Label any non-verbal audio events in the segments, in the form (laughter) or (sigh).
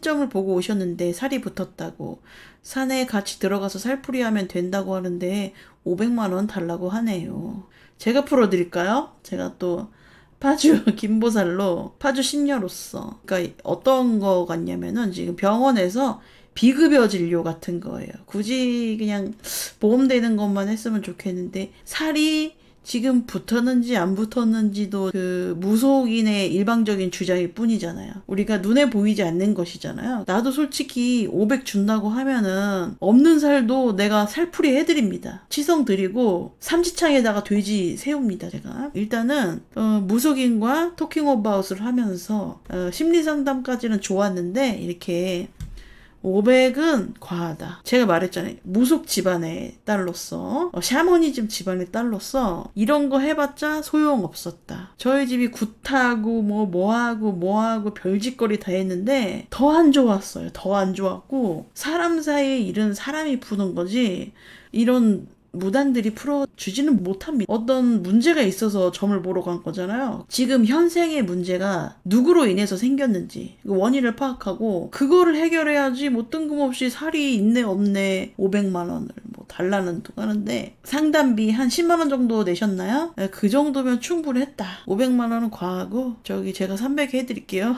신점을 보고 오셨는데 살이 붙었다고 산에 같이 들어가서 살풀이 하면 된다고 하는데 500만원 달라고 하네요. 제가 풀어드릴까요? 제가 또 파주 (laughs) 김보살로 파주 신녀로서 그러니까 어떤 거 같냐면은 지금 병원에서 비급여 진료 같은 거예요. 굳이 그냥 보험 되는 것만 했으면 좋겠는데 살이 지금 붙었는지 안 붙었는지도 그 무속인의 일방적인 주장일 뿐이잖아요. 우리가 눈에 보이지 않는 것이잖아요. 나도 솔직히 500 준다고 하면은 없는 살도 내가 살풀이 해드립니다. 치성 드리고 삼지창에다가 돼지 세웁니다. 제가 일단은 어, 무속인과 토킹 오바웃을 하면서 어, 심리 상담까지는 좋았는데 이렇게 500은 과하다. 제가 말했잖아요. 무속 집안의 딸로서, 어, 샤머니즘 집안의 딸로서 이런 거 해봤자 소용없었다. 저희 집이 굿하고 뭐 뭐하고 뭐하고 별짓거리 다 했는데 더 안 좋았어요. 더 안 좋았고 사람 사이에 일은 사람이 푸는 거지 이런 무단들이 풀어주지는 못합니다. 어떤 문제가 있어서 점을 보러 간 거잖아요. 지금 현생의 문제가 누구로 인해서 생겼는지 그 원인을 파악하고 그거를 해결해야지 뭐 뜬금없이 살이 있네 없네 500만 원을 뭐 달라는 둥 하는데 상담비 한 10만 원 정도 내셨나요? 네, 그 정도면 충분했다. 500만 원은 과하고 저기 제가 300 해드릴게요.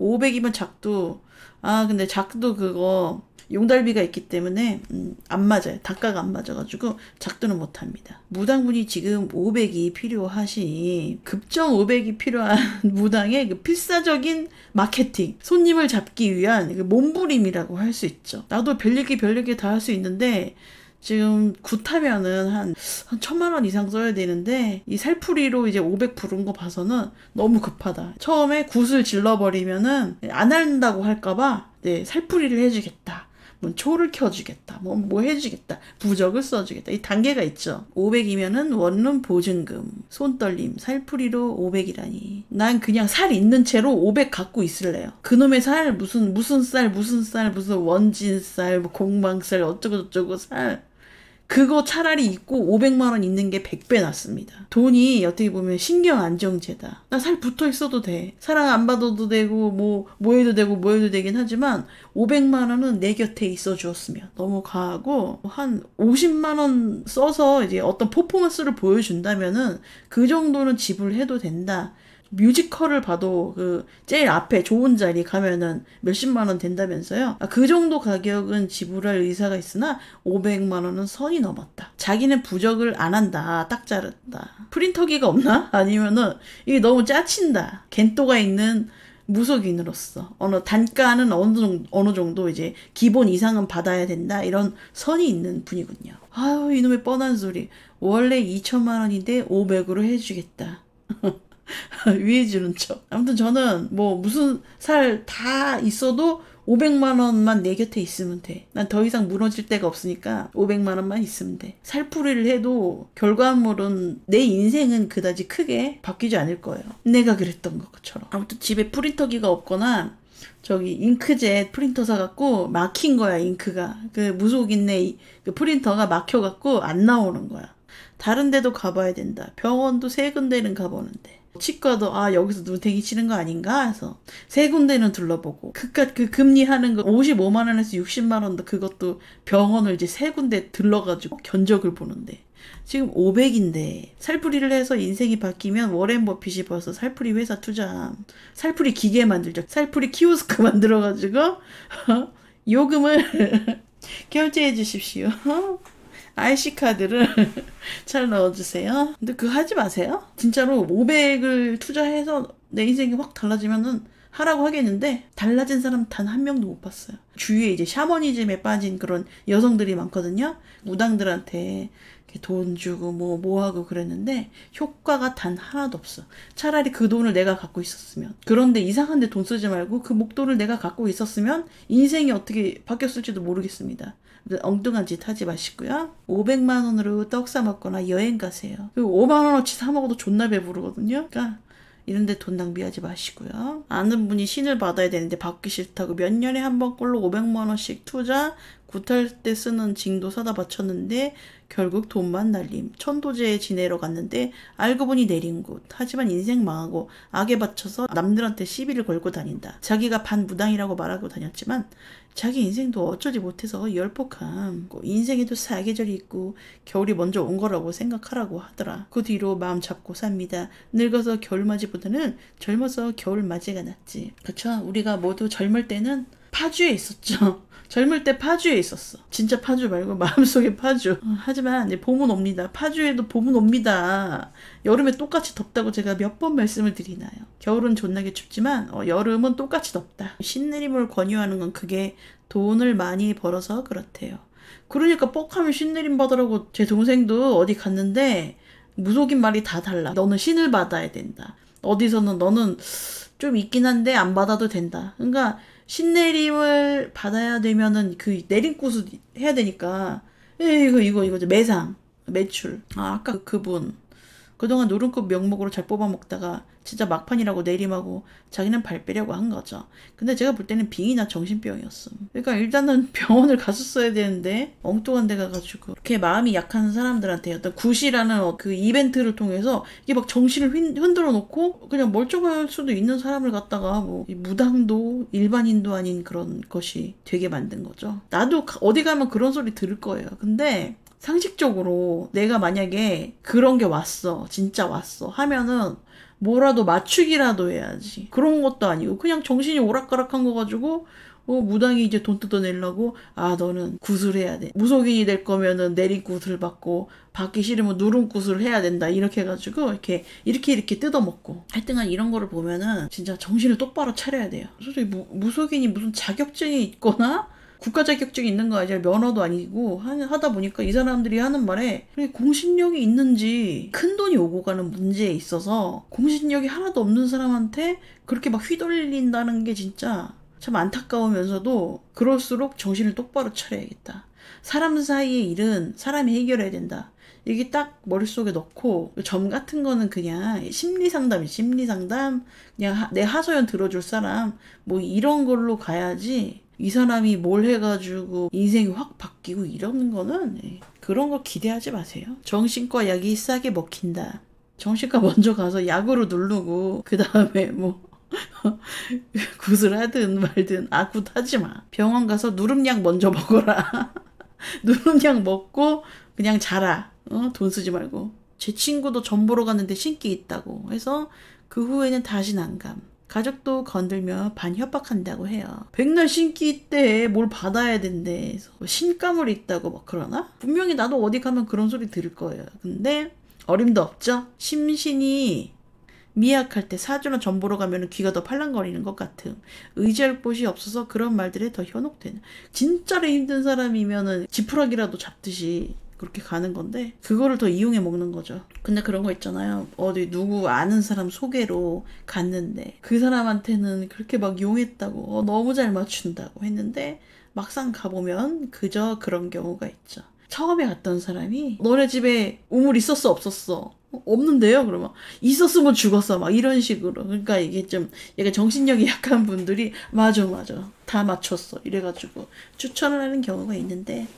500이면 (laughs) 작도 아 근데 작도 그거 용달비가 있기 때문에 음, 안 맞아요. 닭가가안 맞아가지고 작두는 못합니다. 무당분이 지금 500이 필요하신 급정 500이 필요한 (laughs) 무당의 그 필사적인 마케팅 손님을 잡기 위한 그 몸부림이라고 할 수 있죠. 나도 별일기 별일기 다 할 수 있는데 지금 굿하면은 한, 한 천만 원 이상 써야 되는데, 이 살풀이로 이제 500 부른 거 봐서는 너무 급하다. 처음에 굿을 질러버리면은 안 한다고 할까봐, 네, 살풀이를 해주겠다. 뭐 초를 켜주겠다, 뭐, 뭐 해주겠다, 부적을 써주겠다. 이 단계가 있죠. 500이면은 원룸 보증금, 손떨림, 살풀이로 500이라니. 난 그냥 살 있는 채로 500 갖고 있을래요. 그놈의 살, 무슨, 무슨 쌀, 무슨 쌀, 무슨 원진쌀, 뭐 공방쌀, 어쩌고저쩌고 살 그거 차라리 있고 500만 원 있는 게 100배 낫습니다. 돈이 어떻게 보면 신경 안정제다. 나 살 붙어 있어도 돼. 사랑 안 받아도 되고 뭐뭐 해도 되고 뭐 해도 되긴 하지만 500만 원은 내 곁에 있어 주었으면 너무 과하고 한 50만 원 써서 이제 어떤 퍼포먼스를 보여준다면은 그 정도는 지불해도 된다. 뮤지컬을 봐도 그 제일 앞에 좋은 자리 가면은 몇십만 원 된다면서요. 아, 그 정도 가격은 지불할 의사가 있으나 500만 원은 선이 넘었다. 자기는 부적을 안 한다. 딱자랐다 프린터기가 없나? 아니면은 이게 너무 짜친다. 겐또가 있는 무속인으로서 어느 단가는 어느 정도, 어느 정도 이제 기본 이상은 받아야 된다 이런 선이 있는 분이군요. 아유 이놈의 뻔한 소리. 원래 2천만 원인데 500으로 해주겠다. (laughs) (laughs) 위해주는 척. 아무튼 저는 뭐 무슨 살 다 있어도 500만 원만 내 곁에 있으면 돼. 난 더 이상 무너질 데가 없으니까 500만 원만 있으면 돼. 살풀이를 해도 결과물은 내 인생은 그다지 크게 바뀌지 않을 거예요. 내가 그랬던 것처럼. 아무튼 집에 프린터기가 없거나 저기 잉크젯 프린터 사갖고 막힌 거야 잉크가그 무속인네 그 프린터가 막혀갖고 안 나오는 거야 다른 데도 가봐야 된다 병원도 세 군데는 가보는데 치과도 아 여기서 눈되기 치는 거 아닌가 해서 세 군데는 둘러보고 그깟 그 금리 하는 거 55만 원에서 60만 원도 그것도 병원을 이제 세 군데 들러가지고 견적을 보는데 지금 500인데 살풀이를 해서 인생이 바뀌면 워렌 버핏이 벌써 살풀이 회사 투자 살풀이 기계 만들죠 살풀이 키오스크 (laughs) 만들어가지고 어? 요금을 (laughs) 결제해 주십시오. (laughs) IC 카드를 (laughs) 잘 넣어주세요. 근데 그거 하지 마세요. 진짜로 500을 투자해서 내 인생이 확 달라지면은 하라고 하겠는데 달라진 사람 단 한 명도 못 봤어요. 주위에 이제 샤머니즘에 빠진 그런 여성들이 많거든요. 무당들한테 돈 주고 뭐 뭐하고 그랬는데 효과가 단 하나도 없어. 차라리 그 돈을 내가 갖고 있었으면 그런데 이상한데 돈 쓰지 말고 그 목돈을 내가 갖고 있었으면 인생이 어떻게 바뀌었을지도 모르겠습니다. 엉뚱한 짓 하지 마시고요. 500만 원으로 떡 사 먹거나 여행 가세요. 그리고 5만 원어치 사 먹어도 존나 배부르거든요. 그러니까 이런데 돈 낭비하지 마시고요. 아는 분이 신을 받아야 되는데 받기 싫다고 몇 년에 한 번꼴로 500만 원씩 투자, 구탈 때 쓰는 징도 사다 바쳤는데 결국 돈만 날림. 천도제에 지내러 갔는데 알고 보니 내린 곳. 하지만 인생 망하고 악에 바쳐서 남들한테 시비를 걸고 다닌다. 자기가 반무당이라고 말하고 다녔지만 자기 인생도 어쩌지 못해서 열폭함, 그 인생에도 사계절이 있고 겨울이 먼저 온 거라고 생각하라고 하더라. 그 뒤로 마음 잡고 삽니다. 늙어서 겨울맞이보다는 젊어서 겨울맞이가 낫지. 그쵸? 우리가 모두 젊을 때는 파주에 있었죠. (laughs) 젊을 때 파주에 있었어. 진짜 파주 말고 (laughs) 마음속에 파주. 어, 하지만 이제 봄은 옵니다. 파주에도 봄은 옵니다. 여름에 똑같이 덥다고 제가 몇 번 말씀을 드리나요. 겨울은 존나게 춥지만 어, 여름은 똑같이 덥다. 신내림을 권유하는 건 그게 돈을 많이 벌어서 그렇대요. 그러니까 뻑하면 신내림 받으라고 제 동생도 어디 갔는데 무속인 말이 다 달라. 너는 신을 받아야 된다. 어디서는 너는 좀 있긴 한데 안 받아도 된다. 그러니까 신내림을 받아야 되면은 그 내림구수 해야 되니까 예, 이거 이거 이거 매상 매출 아 아까 그분 그동안 노름급 명목으로 잘 뽑아먹다가 진짜 막판이라고 내림하고 자기는 발 빼려고 한 거죠. 근데 제가 볼 때는 빙이나 정신병이었음. 그러니까 일단은 (laughs) 병원을 갔었어야 되는데 엉뚱한 데 가가지고 이렇게 마음이 약한 사람들한테 어떤 굿이라는 어, 그 이벤트를 통해서 이게 막 정신을 흔들어 놓고 그냥 멀쩡할 수도 있는 사람을 갖다가 뭐 무당도 일반인도 아닌 그런 것이 되게 만든 거죠. 나도 어디 가면 그런 소리 들을 거예요. 근데 상식적으로 내가 만약에 그런 게 왔어. 진짜 왔어. 하면은 뭐라도 맞추기라도 해야지. 그런 것도 아니고 그냥 정신이 오락가락한 거 가지고 어, 무당이 이제 돈 뜯어내려고 아 너는 구슬해야 돼. 무속인이 될 거면은 내리 구슬 받고 받기 싫으면 누름 구슬 해야 된다. 이렇게 해가지고 이렇게 이렇게 이렇게 뜯어먹고 하여튼 이런 거를 보면은 진짜 정신을 똑바로 차려야 돼요. 솔직히 무, 무속인이 무슨 자격증이 있거나 국가 자격증이 있는 거 아니라 면허도 아니고 하, 다 보니까 이 사람들이 하는 말에 공신력이 있는지 큰 돈이 오고 가는 문제에 있어서 공신력이 하나도 없는 사람한테 그렇게 막 휘둘린다는 게 진짜 참 안타까우면서도 그럴수록 정신을 똑바로 차려야겠다. 사람 사이의 일은 사람이 해결해야 된다. 이게 딱 머릿속에 넣고 점 같은 거는 그냥 심리 상담이 심리 상담 그냥 내 하소연 들어줄 사람 뭐 이런 걸로 가야지 이 사람이 뭘 해가지고 인생이 확 바뀌고 이러는 거는 예, 그런 거 기대하지 마세요. 정신과 약이 싸게 먹힌다. 정신과 (laughs) 먼저 가서 약으로 누르고 그 다음에 뭐 구슬 (laughs) 하든 말든 아굿 하지 마. 병원 가서 누름약 먼저 먹어라. (laughs) 누름약 먹고 그냥 자라. 어? 돈 쓰지 말고. 제 친구도 전 보러 갔는데 신기 있다고 해서 그 후에는 다시 난감. 가족도 건들며 반협박한다고 해요. 백날 신기 때 뭘 받아야 된대. 신가물이 있다고 막 그러나? 분명히 나도 어디 가면 그런 소리 들을 거예요. 근데 어림도 없죠. 심신이 미약할 때 사주나 전보러 가면 귀가 더 팔랑거리는 것 같음. 의지할 곳이 없어서 그런 말들에 더 현혹되는. 진짜로 힘든 사람이면은 지푸라기라도 잡듯이 그렇게 가는 건데 그거를 더 이용해 먹는 거죠. 근데 그런 거 있잖아요. 어디 누구 아는 사람 소개로 갔는데 그 사람한테는 그렇게 막 용했다고 어, 너무 잘 맞춘다고 했는데 막상 가보면 그저 그런 경우가 있죠. 처음에 갔던 사람이 너네 집에 우물 있었어 없었어 어, 없는데요 그러면 있었으면 죽었어 막 이런 식으로 그러니까 이게 좀 약간 정신력이 (laughs) 약한 분들이 맞아 맞아 다 맞췄어 이래가지고 추천을 하는 경우가 있는데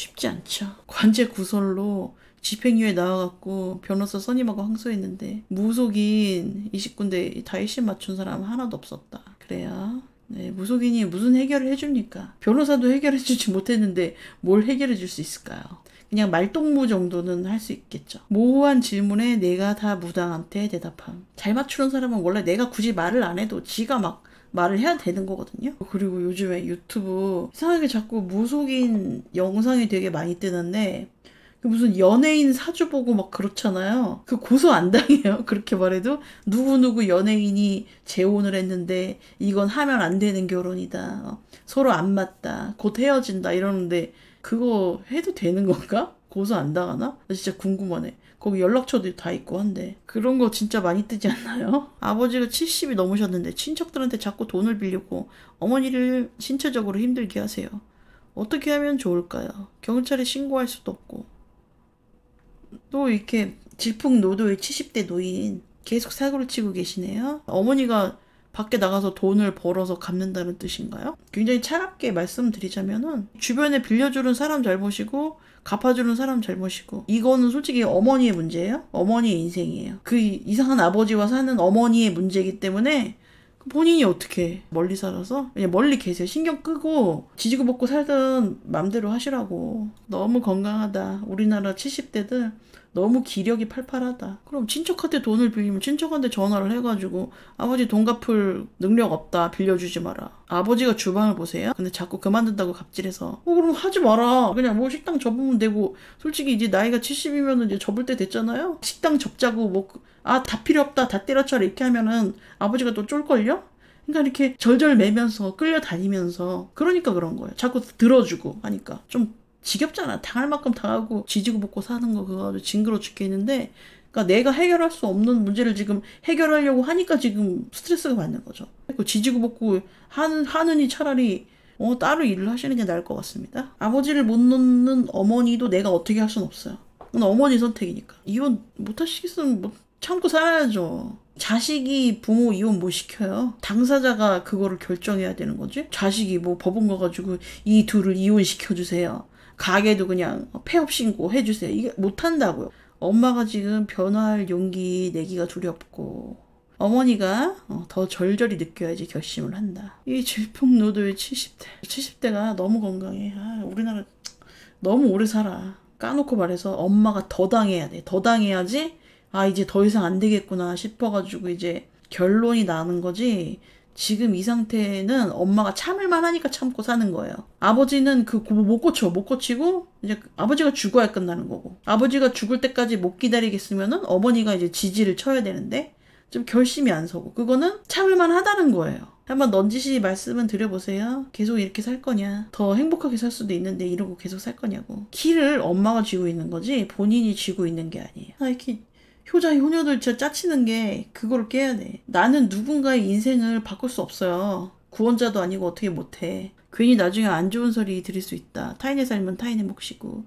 쉽지 않죠. 관제 구설로 집행유예 나와갖고 변호사 선임하고 항소했는데 무속인 20군데 다 1심 맞춘 사람 하나도 없었다. 그래요 네, 무속인이 무슨 해결을 해줍니까? 변호사도 해결해주지 못했는데 뭘 해결해줄 수 있을까요? 그냥 말동무 정도는 할 수 있겠죠. 모호한 질문에 내가 다 무당한테 대답함. 잘 맞추는 사람은 원래 내가 굳이 말을 안 해도 지가 막 말을 해야 되는 거거든요. 그리고 요즘에 유튜브 이상하게 자꾸 무속인 영상이 되게 많이 뜨는데 그 무슨 연예인 사주 보고 막 그렇잖아요. 그 고소 안 당해요. (laughs) 그렇게 말해도 누구누구 연예인이 재혼을 했는데 이건 하면 안 되는 결혼이다. 어, 서로 안 맞다. 곧 헤어진다. 이러는데 그거 해도 되는 건가? 고소 안 당하나? 나 진짜 궁금하네. 거기 연락처도 다 있고 한데 그런 거 진짜 많이 뜨지 않나요? (laughs) 아버지가 70이 넘으셨는데 친척들한테 자꾸 돈을 빌리고 어머니를 신체적으로 힘들게 하세요. 어떻게 하면 좋을까요? 경찰에 신고할 수도 없고 또 이렇게 질풍노도의 70대 노인 계속 사고를 치고 계시네요. 어머니가 밖에 나가서 돈을 벌어서 갚는다는 뜻인가요? 굉장히 차갑게 말씀드리자면은 주변에 빌려주는 사람 잘 보시고 갚아주는 사람 잘 보시고 이거는 솔직히 어머니의 문제예요. 어머니의 인생이에요. 그 이상한 아버지와 사는 어머니의 문제이기 때문에 본인이 어떻게 멀리 살아서 그냥 멀리 계세요. 신경 끄고 지지고 먹고 살던 맘대로 하시라고. 너무 건강하다. 우리나라 70대들 너무 기력이 팔팔하다. 그럼 친척한테 돈을 빌리면 친척한테 전화를 해가지고 아버지 돈 갚을 능력 없다. 빌려주지 마라. 아버지가 주방을 보세요. 근데 자꾸 그만둔다고 갑질해서 어 그럼 하지 마라. 그냥 뭐 식당 접으면 되고 솔직히 이제 나이가 70이면 이제 접을 때 됐잖아요. 식당 접자고 뭐 아다 그, 필요 없다. 다 때려쳐라 이렇게 하면은 아버지가 또 쫄걸요? 그러니까 이렇게 절절 매면서 끌려다니면서 그러니까 그런 거예요. 자꾸 들어주고 하니까 좀 지겹잖아. 당할 만큼 당하고 지지고 먹고 사는 거 그거 아주 징그러 워 죽겠는데 그러니까 내가 해결할 수 없는 문제를 지금 해결하려고 하니까 지금 스트레스가 받는 거죠. 그 지지고 먹고 하는 하느니 차라리 어, 따로 일을 하시는 게 나을 것 같습니다. 아버지를 못 놓는 어머니도 내가 어떻게 할 수는 없어요. 그건 어머니 선택이니까. 이혼 못 하시겠으면 뭐 참고 살아야죠. 자식이 부모 이혼 못 뭐 시켜요. 당사자가 그거를 결정해야 되는 거지. 자식이 뭐 법원 가가지고 이 둘을 이혼시켜주세요. 가게도 그냥 폐업 신고 해주세요. 이게 못한다고요. 엄마가 지금 변화할 용기 내기가 두렵고 어머니가 어, 더 절절히 느껴야지 결심을 한다. 이 질풍노도의 70대. 70대가 너무 건강해. 아, 우리나라 너무 오래 살아. 까놓고 말해서 엄마가 더 당해야 돼. 더 당해야지 아 이제 더 이상 안 되겠구나 싶어가지고 이제 결론이 나는 거지 지금 이 상태는 엄마가 참을만 하니까 참고 사는 거예요. 아버지는 그못 뭐, 고쳐, 못 고치고 이제 아버지가 죽어야 끝나는 거고 아버지가 죽을 때까지 못 기다리겠으면은 어머니가 이제 지지를 쳐야 되는데 좀 결심이 안 서고 그거는 참을만 하다는 거예요. 한번 넌지시 말씀은 드려보세요. 계속 이렇게 살 거냐? 더 행복하게 살 수도 있는데 이러고 계속 살 거냐고. 키를 엄마가 쥐고 있는 거지 본인이 쥐고 있는 게 아니에요. 아, 이렇 효자 효녀들 처럼 짜치는 게 그걸 깨야 돼. 나는 누군가의 인생을 바꿀 수 없어요. 구원자도 아니고 어떻게 못해. 괜히 나중에 안 좋은 소리 들을 수 있다. 타인의 삶은 타인의 몫이고